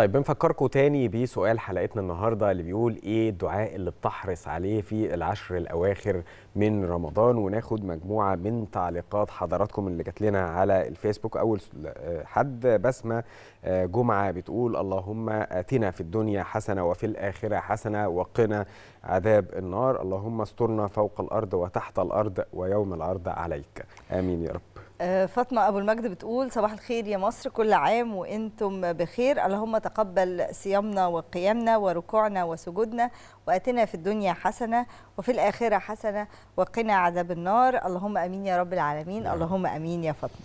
طيب بنفكركم تاني بسؤال حلقتنا النهارده اللي بيقول ايه الدعاء اللي بتحرص عليه في العشر الاواخر من رمضان وناخد مجموعه من تعليقات حضراتكم اللي جات لنا على الفيسبوك اول حد بسمه آه، جمعه بتقول اللهم اتنا في الدنيا حسنه وفي الاخره حسنه وقنا عذاب النار اللهم استرنا فوق الارض وتحت الارض ويوم العرض عليك امين يا رب آه، فاطمة أبو المجد بتقول صباح الخير يا مصر كل عام وأنتم بخير اللهم تقبل صيامنا وقيامنا وركوعنا وسجودنا وأتنا في الدنيا حسنة وفي الآخرة حسنة وقنا عذاب النار اللهم أمين يا رب العالمين نعم. اللهم أمين يا فاطمة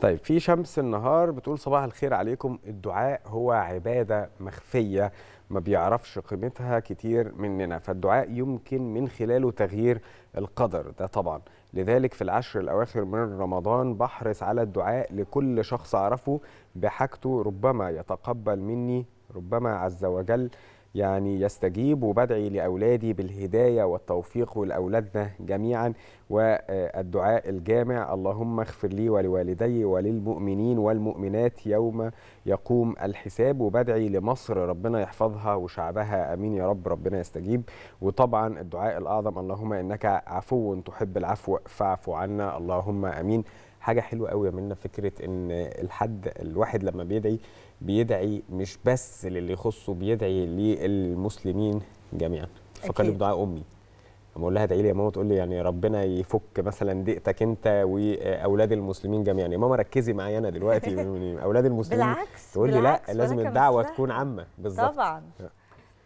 طيب في شمس النهار بتقول صباح الخير عليكم الدعاء هو عبادة مخفية ما بيعرفش قيمتها كتير مننا فالدعاء يمكن من خلاله تغيير القدر ده طبعا لذلك في العشر الأواخر من رمضان بحرص على الدعاء لكل شخص أعرفه بحاجته ربما يتقبل مني ربما عز وجل يعني يستجيب وبدعي لأولادي بالهداية والتوفيق لأولادنا جميعا والدعاء الجامع اللهم اغفر لي ولوالدي وللمؤمنين والمؤمنات يوم يقوم الحساب وبدعي لمصر ربنا يحفظها وشعبها امين يا رب ربنا يستجيب وطبعا الدعاء الاعظم اللهم انك عفو تحب العفو فاعف عنا اللهم امين حاجه حلوه قوي يا منى فكره ان الحد الواحد لما بيدعي بيدعي مش بس للي يخصه بيدعي للمسلمين جميعا فكرني بدعاء امي لما اقول لها ادعي لي يا ماما تقول لي يعني ربنا يفك مثلا ضيقتك انت واولاد المسلمين جميعا يا ماما ركزي معايا انا دلوقتي يعني اولاد المسلمين بالعكس تقول لي لا لازم الدعوه تكون عامه بالظبط طبعا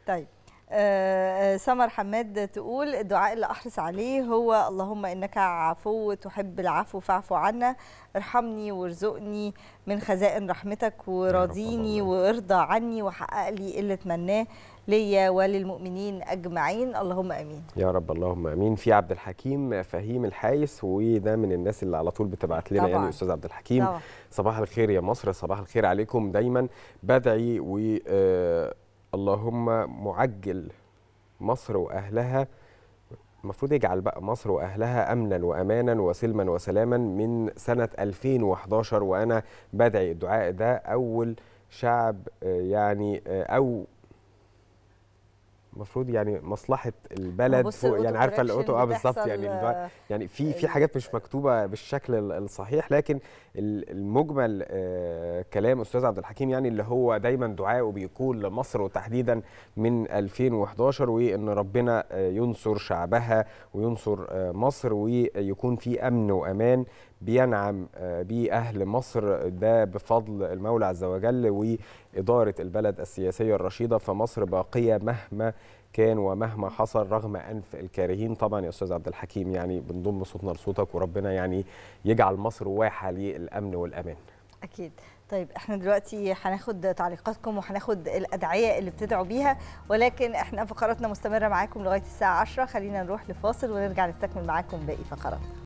طيب آه، آه، سمر حماد تقول الدعاء اللي احرص عليه هو اللهم انك عفو تحب العفو فاعف عنا ارحمني وارزقني من خزائن رحمتك وراضيني وارضى عني وحقق لي اللي اتمناه ليا وللمؤمنين اجمعين اللهم امين يا رب اللهم امين في عبد الحكيم فهيم الحايس وده من الناس اللي على طول بتبعت لنا يعني استاذ عبد الحكيم طبعا. صباح الخير يا مصر صباح الخير عليكم دايما بدعي و آه، اللهم معجل مصر واهلها المفروض يجعل بقى مصر واهلها امنا وامانا وسلما وسلاما من سنه 2011 وانا بدعي الدعاء ده اول شعب آه، يعني آه، او المفروض يعني مصلحه البلد فوق يعني عارفه الاوتو اه بالظبط يعني آه، يعني في في حاجات مش مكتوبه بالشكل الصحيح لكن المجمل آه، كلام استاذ عبد الحكيم يعني اللي هو دايما دعاءه بيكون لمصر وتحديدا من 2011 وان ربنا آه، ينصر شعبها وينصر مصر ويكون في امن وامان بينعم به أهل مصر ده بفضل المولى عز وجل وإدارة البلد السياسية الرشيدة فمصر باقية مهما كان ومهما حصل رغم انف الكارهين طبعا يا استاذ عبد الحكيم يعني بنضم صوتنا لصوتك وربنا يعني يجعل مصر واحه للامن والامان اكيد طيب احنا دلوقتي هناخد تعليقاتكم وهناخد الادعيه اللي بتدعوا بيها ولكن احنا فقراتنا مستمره معاكم لغايه الساعه 10 خلينا نروح لفاصل ونرجع نستكمل معاكم باقي فقراتنا